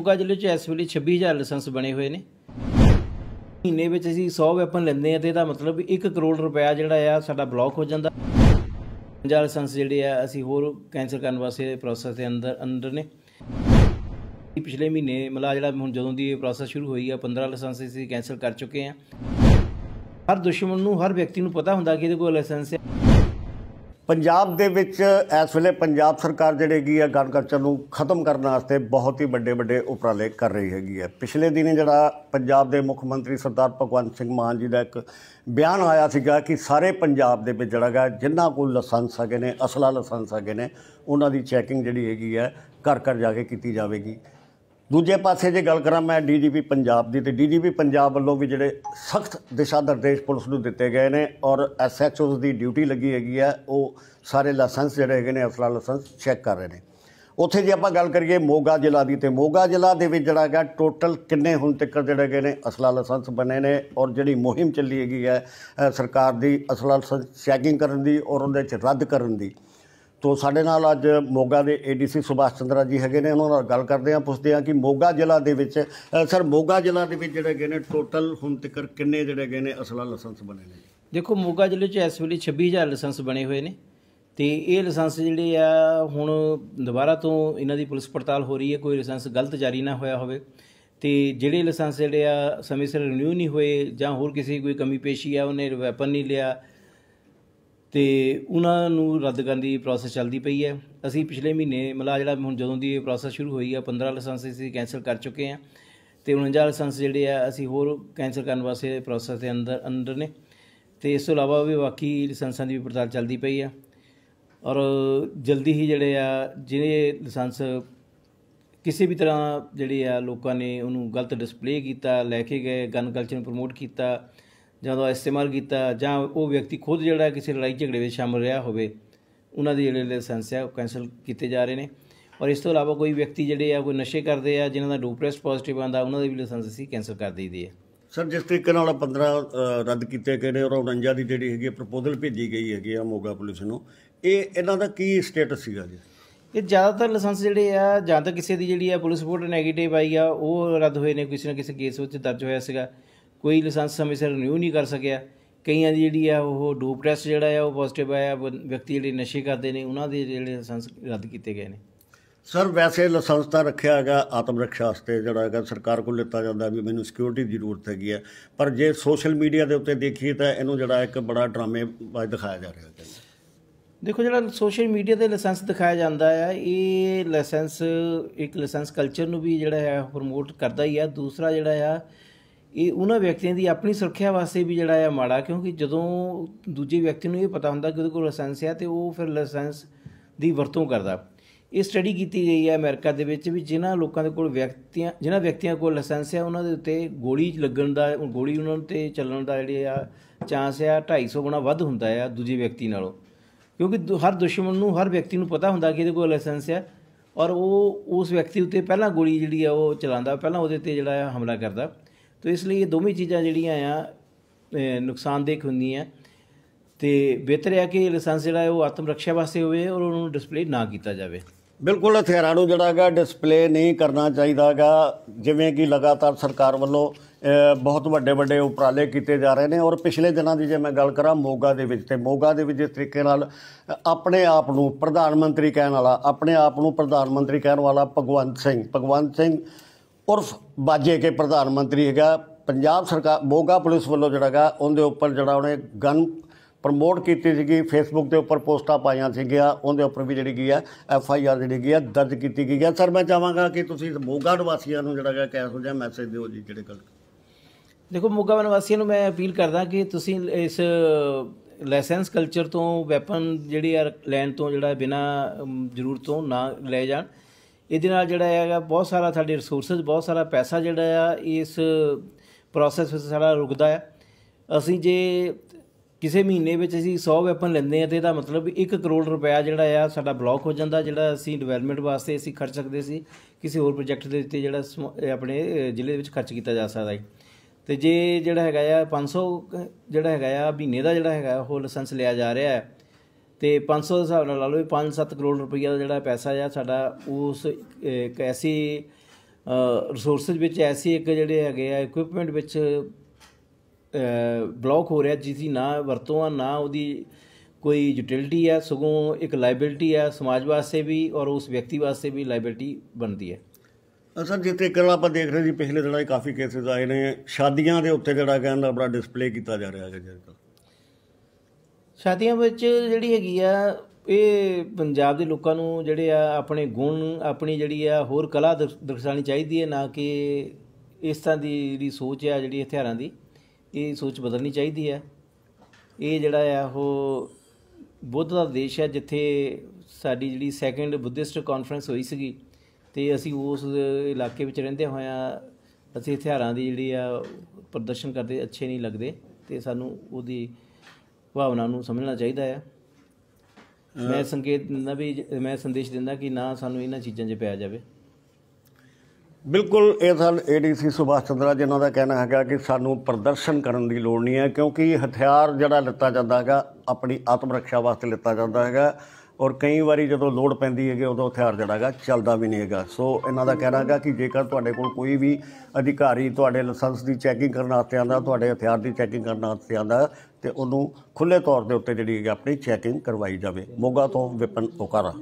ਮੋਗਾ ਜ਼ਿਲ੍ਹੇ 'ਚ ਇਸ ਵੇਲੇ 26000 ਲਾਇਸੈਂਸ ਬਣੇ ਹੋਏ ਨੇ ਮਹੀਨੇ ਵਿੱਚ ਅਸੀਂ 100 ਵੈਪਨ ਲੈਂਦੇ ਆ ਤੇ ਇਹਦਾ ਮਤਲਬ 1 ਕਰੋੜ ਰੁਪਇਆ ਜਿਹੜਾ ਆ ਸਾਡਾ ਬਲੌਕ ਹੋ ਜਾਂਦਾ ਜਾਲ ਲਾਇਸੈਂਸ ਜਿਹੜੇ ਆ ਅਸੀਂ ਹੋਰ ਕੈਂਸਲ ਕਰਨ ਵਾਸਤੇ ਪ੍ਰੋਸੈਸ ਦੇ ਅੰਦਰ ਅੰਦਰ ਨੇ ਪਿਛਲੇ ਮਹੀਨੇ ਮਲਾ ਜਿਹੜਾ ਹੁਣ ਜਦੋਂ ਦੀ ਇਹ ਪ੍ਰੋਸੈਸ ਸ਼ੁਰੂ ਹੋਈ ਆ 15 ਲਾਇਸੈਂਸ ਅਸੀਂ ਕੈਂਸਲ ਕਰ ਚੁੱਕੇ ਆ ਹਰ ਦੁਸ਼ਮਣ ਨੂੰ ਹਰ ਵਿਅਕਤੀ ਨੂੰ ਪਤਾ ਹੁੰਦਾ ਕਿ ਇਹਦੇ ਕੋਲ ਲਾਇਸੈਂਸ ਹੈ ਪੰਜਾਬ ਦੇ ਵਿੱਚ ਇਸ ਵੇਲੇ ਪੰਜਾਬ ਸਰਕਾਰ ਜਿਹੜੀ ਹੈਗੀ ਹੈ ਗਨ ਕਲਚਰ ਨੂੰ ਖਤਮ ਕਰਨ ਵਾਸਤੇ ਬਹੁਤ ਹੀ ਵੱਡੇ ਵੱਡੇ ਉਪਰਾਲੇ ਕਰ ਰਹੀ ਹੈਗੀ ਹੈ ਪਿਛਲੇ ਦਿਨੀ ਜਿਹੜਾ ਪੰਜਾਬ ਦੇ ਮੁੱਖ ਮੰਤਰੀ ਸਰਦਾਰ ਭਗਵੰਤ ਸਿੰਘ ਮਾਨ ਜੀ ਦਾ ਇੱਕ ਬਿਆਨ ਆਇਆ ਸੀਗਾ ਕਿ ਸਾਰੇ ਪੰਜਾਬ ਦੇ ਵਿੱਚ ਜਿਹੜਾ ਹੈ ਜਿਨ੍ਹਾਂ ਕੋਲ ਲਾਇਸੈਂਸ ਹੈਗੇ ਨੇ ਅਸਲਾ ਲਾਇਸੈਂਸ ਹੈਗੇ ਨੇ ਉਹਨਾਂ ਦੀ ਚੈਕਿੰਗ ਜਿਹੜੀ ਹੈਗੀ ਹੈ ਘਰ ਘਰ ਜਾ ਕੇ ਕੀਤੀ ਜਾਵੇਗੀ ਦੂਜੇ ਪਾਸੇ ਜੇ ਗੱਲ ਕਰਾਂ ਮੈਂ ਡੀਜੀਪੀ ਪੰਜਾਬ ਦੀ ਤੇ ਡੀਜੀਪੀ ਪੰਜਾਬ ਵੱਲੋਂ ਵੀ ਜਿਹੜੇ ਸਖਤ ਦਿਸ਼ਾ ਨਿਰਦੇਸ਼ ਪੁਲਿਸ ਨੂੰ ਦਿੱਤੇ ਗਏ ਨੇ ਔਰ ਐਸਐਚਓਸ ਦੀ ਡਿਊਟੀ ਲੱਗੀ ਹੈਗੀ ਹੈ ਉਹ ਸਾਰੇ ਲਾਇਸੈਂਸ ਜਿਹੜੇ ਹੈਗੇ ਨੇ ਅਸਲਾ ਲਾਇਸੈਂਸ ਚੈੱਕ ਕਰ ਰਹੇ ਨੇ ਉੱਥੇ ਜੇ ਆਪਾਂ ਗੱਲ ਕਰੀਏ ਮੋਗਾ ਜ਼ਿਲ੍ਹਾ ਦੀ ਤੇ ਮੋਗਾ ਜ਼ਿਲ੍ਹਾ ਦੇ ਵਿੱਚ ਜਿਹੜਾ ਹੈਗਾ ਟੋਟਲ ਕਿੰਨੇ ਹੁਣ ਤੱਕ ਜਿਹੜੇ ਹੈਗੇ ਨੇ ਅਸਲਾ ਲਾਇਸੈਂਸ ਬਣੇ ਨੇ ਔਰ ਜਿਹੜੀ ਮੁਹਿੰਮ ਚੱਲੀ ਹੈਗੀ ਹੈ ਸਰਕਾਰ ਦੀ ਅਸਲਾ ਲਾਇਸੈਂਸ ਚੈਕਿੰਗ ਕਰਨ ਦੀ ਔਰ ਉਹਦੇ ਚ ਰੱਦ ਕਰਨ ਦੀ ਤੋਂ ਸਾਡੇ ਨਾਲ ਅੱਜ ਮੋਗਾ ਦੇ ਏਡੀਸੀ ਸੁਭਾਸ਼ ਚੰਦਰਾ ਜੀ ਹੈਗੇ ਨੇ ਉਹਨਾਂ ਨਾਲ ਗੱਲ ਕਰਦੇ ਆਂ ਪੁੱਛਦੇ ਆਂ ਕਿ ਮੋਗਾ ਜ਼ਿਲ੍ਹਾ ਦੇ ਵਿੱਚ ਸਰ ਮੋਗਾ ਜ਼ਿਲ੍ਹਾ ਦੇ ਵਿੱਚ ਜਿਹੜੇ ਗਏ ਨੇ ਟੋਟਲ ਹੁਣ ਤੱਕ ਕਿੰਨੇ ਜਿਹੜੇ ਗਏ ਨੇ ਅਸਲਾ ਲਾਇਸੈਂਸ ਬਣੇ ਨੇ ਦੇਖੋ ਮੋਗਾ ਜ਼ਿਲ੍ਹੇ 'ਚ ਇਸ ਵੇਲੇ 26000 ਲਾਇਸੈਂਸ ਬਣੇ ਹੋਏ ਨੇ ਤੇ ਇਹ ਲਾਇਸੈਂਸ ਜਿਹੜੇ ਆ ਹੁਣ ਦੁਬਾਰਾ ਤੋਂ ਇਹਨਾਂ ਦੀ ਪੁਲਿਸ ਪੜਤਾਲ ਹੋ ਰਹੀ ਹੈ ਕੋਈ ਲਾਇਸੈਂਸ ਗਲਤ ਜਾਰੀ ਨਾ ਹੋਇਆ ਹੋਵੇ ਤੇ ਜਿਹੜੇ ਲਾਇਸੈਂਸ ਜਿਹੜੇ ਆ ਸਮੇਂ ਸਿਰ ਰਿਨਿਊ ਨਹੀਂ ਹੋਏ ਜਾਂ ਹੋਰ ਕਿਸੇ ਕੋਈ ਕਮੀ ਪੇਸ਼ੀ ਆ ਉਹਨੇ ਵੈਪਨ ਨਹੀਂ ਲਿਆ ਤੇ ਉਹਨਾਂ ਨੂੰ ਰੱਦ ਕਰਨ ਦੀ ਪ੍ਰੋਸੈਸ ਚੱਲਦੀ ਪਈ ਹੈ ਅਸੀਂ ਪਿਛਲੇ ਮਹੀਨੇ ਮਤਲਬ ਜਿਹੜਾ ਹੁਣ ਜਦੋਂ ਦੀ ਇਹ ਪ੍ਰੋਸੈਸ ਸ਼ੁਰੂ ਹੋਈ ਹੈ 15 ਲਾਇਸੈਂਸ ਅਸੀਂ ਕੈਨਸਲ ਕਰ ਚੁੱਕੇ ਆ ਤੇ 49 ਲਾਇਸੈਂਸ ਜਿਹੜੇ ਆ ਅਸੀਂ ਹੋਰ ਕੈਨਸਲ ਕਰਨ ਵਾਸਤੇ ਪ੍ਰੋਸੈਸ ਦੇ ਅੰਦਰ ਅੰਦਰ ਨੇ ਤੇ ਇਸ ਤੋਂ ਇਲਾਵਾ ਵੀ ਬਾਕੀ ਲਾਇਸੈਂਸਾਂ ਦੀ ਵੀ ਪੜਤਾਲ ਚੱਲਦੀ ਪਈ ਆ ਔਰ ਜਲਦੀ ਹੀ ਜਿਹੜੇ ਆ ਜਿਹੜੇ ਲਾਇਸੈਂਸ ਕਿਸੇ ਵੀ ਤਰ੍ਹਾਂ ਜਿਹੜੇ ਆ ਲੋਕਾਂ ਨੇ ਉਹਨੂੰ ਗਲਤ ਡਿਸਪਲੇ ਕੀਤਾ ਲੈ ਕੇ ਗਏ ਗਨ ਕਲਚਰ ਨੂੰ ਪ੍ਰਮੋਟ ਕੀਤਾ ਜਾਂ ਇਸਤੇਮਾਲ ਕੀਤਾ ਜਾਂ ਉਹ ਵਿਅਕਤੀ ਖੁਦ ਜਿਹੜਾ ਕਿਸੇ ਲੜਾਈ ਝਗੜੇ ਵਿੱਚ ਸ਼ਾਮਲ ਰਿਹਾ ਹੋਵੇ ਉਹਨਾਂ ਦੇ ਜਿਹੜੇ ਲਾਇਸੈਂਸ ਹੈ ਉਹ ਕੈਨਸਲ ਕੀਤੇ ਜਾ ਰਹੇ ਨੇ ਔਰ ਇਸ ਤੋਂ ਇਲਾਵਾ ਕੋਈ ਵਿਅਕਤੀ ਜਿਹੜੇ ਆ ਕੋਈ ਨਸ਼ੇ ਕਰਦੇ ਆ ਜਿਨ੍ਹਾਂ ਦਾ ਡੋਪਰੈਸਟ ਪੋਜ਼ਿਟਿਵ ਆਂਦਾ ਉਹਨਾਂ ਦੇ ਵੀ ਲਾਇਸੈਂਸ ਸੀ ਕੈਨਸਲ ਕਰ ਦਈਦੀ ਹੈ ਸਰ ਜਿਸ ਤਰੀਕੇ ਨਾਲ 15 ਰੱਦ ਕੀਤੇ ਗਏ ਨੇ ਔਰ 49 ਦੀ ਜਿਹੜੀ ਹੈਗੀ ਪ੍ਰਪੋਜ਼ਲ ਭੇਜੀ ਗਈ ਹੈਗੀ ਆ ਮੋਗਾ ਪੁਲਿਸ ਨੂੰ ਇਹ ਇਹਨਾਂ ਦਾ ਕੀ ਸਟੇਟਸ ਸੀਗਾ ਜੀ ਇਹ ਜ਼ਿਆਦਾਤਰ ਲਾਇਸੈਂਸ ਜਿਹੜੇ ਆ ਜਾਂ ਤਾਂ ਕਿਸੇ ਦੀ ਜਿਹੜੀ ਆ ਪੁਲਿਸ ਰਿਪੋਰਟ 네ਗੇਟਿਵ ਆਈ ਆ ਉਹ ਰੱਦ ਹੋਏ ਨੇ ਕਿਸੇ ਨਾ ਕਿਸੇ ਕੇਸ ਵਿੱਚ ਦਰਜ ਹੋਇਆ ਸੀਗਾ ਕੋਈ ਲਾਇਸੈਂਸ ਸਮੇਂ ਸਿਰ ਰਿਨਿਊ ਨਹੀਂ ਕਰ ਸਕਿਆ ਕਈਆਂ ਦੀ ਜਿਹੜੀ ਆ ਉਹ ਡੋਪ ਟੈਸਟ ਜਿਹੜਾ ਆ ਉਹ ਪੋਜ਼ਿਟਿਵ ਆਇਆ ਵਿਅਕਤੀ ਜਿਹੜੇ ਨਸ਼ੇ ਕਰਦੇ ਨੇ ਉਹਨਾਂ ਦੇ ਜਿਹੜੇ ਲਾਇਸੈਂਸ ਰੱਦ ਕੀਤੇ ਗਏ ਨੇ ਸਰ ਵੈਸੇ ਲਾਇਸੈਂਸ ਤਾਂ ਰੱਖਿਆ ਹੈਗਾ ਆਤਮ ਰੱਖਿਆ ਵਾਸਤੇ ਜਿਹੜਾ ਹੈਗਾ ਸਰਕਾਰ ਕੋਲ ਲਿੱਤਾ ਜਾਂਦਾ ਵੀ ਮੈਨੂੰ ਸਿਕਿਉਰਿਟੀ ਦੀ ਜ਼ਰੂਰਤ ਹੈਗੀ ਆ ਪਰ ਜੇ ਸੋਸ਼ਲ ਮੀਡੀਆ ਦੇ ਉੱਤੇ ਦੇਖੀਏ ਤਾਂ ਇਹਨੂੰ ਜਿਹੜਾ ਇੱਕ ਬੜਾ ਡਰਾਮੇ ਵਾਜ ਦਿਖਾਇਆ ਜਾ ਰਿਹਾ ਹੈ ਦੇਖੋ ਜਿਹੜਾ ਸੋਸ਼ਲ ਮੀਡੀਆ ਤੇ ਲਾਇਸੈਂਸ ਦਿਖਾਇਆ ਜਾਂਦਾ ਹੈ ਇਹ ਲਾਇਸੈਂਸ ਇੱਕ ਲਾਇਸੈਂਸ ਕਲਚਰ ਨੂੰ ਵੀ ਜਿਹੜਾ ਹੈ ਪ੍ਰਮੋਟ ਕਰਦਾ ਹੀ ਆ ਦੂਸਰਾ ਜਿਹੜਾ ਆ ਇਹ ਉਹਨਾਂ ਵਿਅਕਤੀਆਂ ਦੀ ਆਪਣੀ ਸੁਰੱਖਿਆ ਵਾਸਤੇ ਵੀ ਜਿਹੜਾ ਆ ਮਾੜਾ ਕਿਉਂਕਿ ਜਦੋਂ ਦੂਜੇ ਵਿਅਕਤੀ ਨੂੰ ਇਹ ਪਤਾ ਹੁੰਦਾ ਕਿ ਉਹਦੇ ਕੋਲ ਲਾਇਸੈਂਸ ਹੈ ਤੇ ਉਹ ਫਿਰ ਲਾਇਸੈਂਸ ਦੀ ਵਰਤੋਂ ਕਰਦਾ ਇਹ ਸਟੱਡੀ ਕੀਤੀ ਗਈ ਹੈ ਅਮਰੀਕਾ ਦੇ ਵਿੱਚ ਵੀ ਜਿਨ੍ਹਾਂ ਲੋਕਾਂ ਦੇ ਕੋਲ ਵਿਅਕਤੀਆਂ ਜਿਨ੍ਹਾਂ ਵਿਅਕਤੀਆਂ ਕੋਲ ਲਾਇਸੈਂਸ ਹੈ ਉਹਨਾਂ ਦੇ ਉੱਤੇ ਗੋਲੀ ਲੱਗਣ ਦਾ ਗੋਲੀ ਉਹਨਾਂ ਤੇ ਚੱਲਣ ਦਾ ਜਿਹੜੇ ਆ ਚਾਂਸ ਆ 250 ਗੁਣਾ ਵੱਧ ਹੁੰਦਾ ਆ ਦੂਜੇ ਵਿਅਕਤੀ ਨਾਲੋਂ ਕਿਉਂਕਿ ਹਰ ਦੁਸ਼ਮਣ ਨੂੰ ਹਰ ਵਿਅਕਤੀ ਨੂੰ ਪਤਾ ਹੁੰਦਾ ਕਿ ਇਹਦੇ ਕੋਲ ਲਾਇਸੈਂਸ ਹੈ ਔਰ ਉਹ ਉਸ ਵਿਅਕਤੀ ਉੱਤੇ ਪਹਿਲਾਂ ਗੋਲੀ ਜਿਹੜੀ ਆ ਉਹ ਚਲਾਉਂਦਾ ਪਹਿਲਾਂ ਉਹਦੇ ਤੇ ਜਿਹੜਾ ਹਮਲਾ ਕਰਦਾ ਤੋ ਇਸ ਲਈ ਇਹ ਦੋਵੇਂ ਚੀਜ਼ਾਂ ਜਿਹੜੀਆਂ ਆ ਨੁਕਸਾਨਦੇਖ ਹੁੰਦੀਆਂ ਤੇ ਬਿਹਤਰ ਹੈ ਕਿ ਲਾਇਸੈਂਸ ਜਿਹੜਾ ਹੈ ਉਹ ਆਤਮ ਰੱਖਿਆ ਵਾਸਤੇ ਹੋਵੇ ਔਰ ਉਹਨੂੰ ਡਿਸਪਲੇ ਨਾ ਕੀਤਾ ਜਾਵੇ ਬਿਲਕੁਲ ਹਥਿਆਰਾਂ ਨੂੰ ਜਿਹੜਾ ਹੈਗਾ ਡਿਸਪਲੇ ਨਹੀਂ ਕਰਨਾ ਚਾਹੀਦਾਗਾ ਜਿਵੇਂ ਕਿ ਲਗਾਤਾਰ ਸਰਕਾਰ ਵੱਲੋਂ ਬਹੁਤ ਵੱਡੇ ਵੱਡੇ ਉਪਰਾਲੇ ਕੀਤੇ ਜਾ ਰਹੇ ਨੇ ਔਰ ਪਿਛਲੇ ਦਿਨਾਂ ਦੀ ਜੇ ਮੈਂ ਗੱਲ ਕਰਾਂ ਮੋਗਾ ਦੇ ਵਿੱਚ ਤੇ ਮੋਗਾ ਦੇ ਵਿੱਚ ਜਿਸ ਤਰੀਕੇ ਨਾਲ ਆਪਣੇ ਆਪ ਨੂੰ ਪ੍ਰਧਾਨ ਮੰਤਰੀ ਕਹਿਣ ਵਾਲਾ ਆਪਣੇ ਆਪ ਨੂੰ ਪ੍ਰਧਾਨ ਮੰਤਰੀ ਕਹਿਣ ਵਾਲਾ ਭਗਵੰਤ ਸਿੰਘ ਭਗਵੰਤ ਸਿੰਘ ਉਰਫ ਬਾਜੇ ਕੇ ਪ੍ਰਧਾਨ ਮੰਤਰੀ ਹੈਗਾ ਪੰਜਾਬ ਸਰਕਾਰ ਮੋਗਾ ਪੁਲਿਸ ਵੱਲੋਂ ਜਿਹੜਾਗਾ ਉਹਦੇ ਉੱਪਰ ਜਿਹੜਾ ਉਹਨੇ ਗਨ ਪ੍ਰਮੋਟ ਕੀਤੀ ਸੀਗੀ ਫੇਸਬੁੱਕ ਦੇ ਉੱਪਰ ਪੋਸਟਾਂ ਪਾਈਆਂ ਸੀਗੀਆਂ ਉਹਦੇ ਉੱਪਰ ਵੀ ਜਿਹੜੀ ਗਈ ਹੈ ਐਫ ਆਈ ਆਰ ਜਿਹੜੀ ਗਈ ਹੈ ਦਰਜ ਕੀਤੀ ਗਈ ਹੈ ਸਰ ਮੈਂ ਚਾਹਾਂਗਾ ਕਿ ਤੁਸੀਂ ਮੋਗਾ ਨਿਵਾਸੀਆਂ ਨੂੰ ਜਿਹੜਾ ਹੈ ਕਿਹੋ ਜਿਹਾ ਮੈਸੇਜ ਦਿਓ ਜੀ ਜਿਹੜੇ ਗੱਲ ਦੇਖੋ ਮੋਗਾ ਨਿਵਾਸੀਆਂ ਨੂੰ ਮੈਂ ਅਪੀਲ ਕਰਦਾ ਕਿ ਤੁਸੀਂ ਇਸ ਲਾਇਸੈਂਸ ਕਲਚਰ ਤੋਂ ਵੈਪਨ ਜਿਹੜੀ ਆ ਲੈਣ ਤੋਂ ਜਿਹੜਾ ਬਿਨਾ ਜ਼ਰੂਰਤੋਂ ਤੋਂ ਨਾ ਲੈ ਜਾਣ ਇਹਦੇ ਨਾਲ ਜਿਹੜਾ ਹੈਗਾ ਬਹੁਤ ਸਾਰਾ ਸਾਡੇ ਰਿਸੋਰਸਸ ਬਹੁਤ ਸਾਰਾ ਪੈਸਾ ਜਿਹੜਾ ਆ ਇਸ ਪ੍ਰੋਸੈਸ ਵਿੱਚ ਸਾਡਾ ਰੁਕਦਾ ਆ ਅਸੀਂ ਜੇ ਕਿਸੇ ਮਹੀਨੇ ਵਿੱਚ ਅਸੀਂ 100 ਵੈਪਨ ਲੈਂਦੇ ਆ ਤੇ ਇਹਦਾ ਮਤਲਬ 1 ਕਰੋੜ ਰੁਪਇਆ ਜਿਹੜਾ ਆ ਸਾਡਾ ਬਲੌਕ ਹੋ ਜਾਂਦਾ ਜਿਹੜਾ ਅਸੀਂ ਡਿਵੈਲਪਮੈਂਟ ਵਾਸਤੇ ਅਸੀਂ ਖਰਚ ਸਕਦੇ ਸੀ ਕਿਸੇ ਹੋਰ ਪ੍ਰੋਜੈਕਟ ਦੇ ਉੱਤੇ ਜਿਹੜਾ ਆਪਣੇ ਜ਼ਿਲ੍ਹੇ ਵਿੱਚ ਖਰਚ ਕੀਤਾ ਜਾ ਸਕਦਾ ਹੈ ਤੇ ਜੇ ਜਿਹੜਾ ਹੈਗਾ ਆ 500 ਜਿਹੜਾ ਹੈਗਾ ਆ ਮਹੀਨੇ ਦਾ ਜਿਹੜਾ ਹੈਗਾ ਉਹ ਲਾਇਸੈਂਸ ਲਿਆ ਜਾ ਰਿਹਾ ਹੈ ਤੇ 500 ਦੇ ਹਿਸਾਬ ਨਾਲ ਲਾ ਲਓ 5-7 ਕਰੋੜ ਰੁਪਈਆ ਦਾ ਜਿਹੜਾ ਪੈਸਾ ਆ ਸਾਡਾ ਉਸ ਇੱਕ ਐਸੀ ਰਿਸੋਰਸਸ ਵਿੱਚ ਐਸੀ ਇੱਕ ਜਿਹੜੇ ਹੈਗੇ ਆ ਇਕਵਿਪਮੈਂਟ ਵਿੱਚ ਬਲੌਕ ਹੋ ਰਿਹਾ ਜਿਸ ਦੀ ਨਾ ਵਰਤੋਂ ਆ ਨਾ ਉਹਦੀ ਕੋਈ ਯੂਟਿਲਿਟੀ ਆ ਸਗੋਂ ਇੱਕ ਲਾਇਬਿਲਟੀ ਆ ਸਮਾਜ ਵਾਸਤੇ ਵੀ ਔਰ ਉਸ ਵਿਅਕਤੀ ਵਾਸਤੇ ਵੀ ਲਾਇਬਿਲਟੀ ਬਣਦੀ ਹੈ ਅਸਰ ਜਿੱਤੇ ਕਰਨਾ ਆਪਾਂ ਦੇਖ ਰਹੇ ਜੀ ਪਿਛਲੇ ਦਿਨਾਂ ਕਾਫੀ ਕੇਸਿਸ ਆਏ ਨੇ ਸ਼ਾਦੀਆਂ ਦੇ ਉੱਤੇ ਜਿਹੜਾ ਕਹਿੰਦਾ ਆਪਣਾ ਡਿਸਪਲੇ ਕੀਤਾ ਜਾ ਰਿਹਾ ਹੈ ਜਿਹੜਾ ਸ਼ਾਦੀਆਂ ਵਿੱਚ ਜਿਹੜੀ ਹੈਗੀ ਆ ਇਹ ਪੰਜਾਬ ਦੇ ਲੋਕਾਂ ਨੂੰ ਜਿਹੜੇ ਆ ਆਪਣੇ ਗੁਣ ਆਪਣੀ ਜਿਹੜੀ ਆ ਹੋਰ ਕਲਾ ਦਰਸਾਣੀ ਚਾਹੀਦੀ ਹੈ ਨਾ ਕਿ ਇਸ ਤਰ੍ਹਾਂ ਦੀ ਜਿਹੜੀ ਸੋਚ ਆ ਜਿਹੜੀ ਹਥਿਆਰਾਂ ਦੀ ਇਹ ਸੋਚ ਬਦਲਣੀ ਚਾਹੀਦੀ ਹੈ ਇਹ ਜਿਹੜਾ ਆ ਉਹ ਬੁੱਧ ਦਾ ਦੇਸ਼ ਹੈ ਜਿੱਥੇ ਸਾਡੀ ਜਿਹੜੀ ਸੈਕੰਡ ਬੁੱਧਿਸਟ ਕਾਨਫਰੰਸ ਹੋਈ ਸੀਗੀ ਤੇ ਅਸੀਂ ਉਸ ਇਲਾਕੇ ਵਿੱਚ ਰਹਿੰਦੇ ਹੋਇਆ ਅਸੀਂ ਹਥਿਆਰਾਂ ਦੀ ਜਿਹੜੀ ਆ ਪ੍ਰਦਰਸ਼ਨ ਕਰਦੇ ਅੱਛੇ ਨਹੀਂ ਲੱਗਦੇ ਤੇ ਸਾਨੂੰ ਉਹਦੀ ਭਾਵਨਾ ਨੂੰ ਸਮਝਣਾ ਚਾਹੀਦਾ ਹੈ ਮੈਂ ਸੰਕੇਤ ਦਿੰਦਾ ਵੀ ਮੈਂ ਸੰਦੇਸ਼ ਦਿੰਦਾ ਕਿ ਨਾ ਸਾਨੂੰ ਇਹਨਾਂ ਚੀਜ਼ਾਂ 'ਚ ਪਿਆ ਜਾਵੇ ਬਿਲਕੁਲ ਇਹ ਸਨ ਏਡੀਸੀ ਸੁਭਾਸ਼ ਚੰਦਰਾ ਜਿਨ੍ਹਾਂ ਦਾ ਕਹਿਣਾ ਹੈਗਾ ਕਿ ਸਾਨੂੰ ਪ੍ਰਦਰਸ਼ਨ ਕਰਨ ਦੀ ਲੋੜ ਨਹੀਂ ਹੈ ਕਿਉਂਕਿ ਹਥਿਆਰ ਜਿਹੜਾ ਲਿੱਤਾ ਜਾਂਦਾ ਹੈਗਾ ਆਪਣੀ ਆਤਮ ਰੱਖਿਆ ਵਾਸਤੇ ਲਿੱਤਾ ਜਾਂਦਾ ਹੈਗਾ ਔਰ ਕਈ ਵਾਰੀ ਜਦੋਂ ਲੋਡ ਪੈਂਦੀ ਹੈਗੇ ਉਦੋਂ ਹਥਿਆਰ ਜੜਾਗਾ ਚੱਲਦਾ ਵੀ ਨਹੀਂ ਹੈਗਾ ਸੋ ਇਹਨਾਂ ਦਾ ਕਹਿਣਾ ਹੈਗਾ ਕਿ ਜੇਕਰ ਤੁਹਾਡੇ ਕੋਲ ਕੋਈ ਵੀ ਅਧਿਕਾਰੀ ਤੁਹਾਡੇ ਲਾਇਸੈਂਸ ਦੀ ਚੈਕਿੰਗ ਕਰਨ ਆਤੇ ਆਂਦਾ ਤੁਹਾਡੇ ਹਥਿਆਰ ਦੀ ਚੈਕਿੰਗ ਕਰਨ ਆਤੇ ਆਂਦਾ ਤੇ ਉਹਨੂੰ ਖੁੱਲੇ ਤੌਰ ਦੇ ਉੱਤੇ ਜਿਹੜੀ ਆਪਣੀ ਚੈਕਿੰਗ ਕਰਵਾਈ ਜਾਵੇ ਮੋਗਾ ਤੋਂ ਵਿਪਨ ਓਕਾਰਾ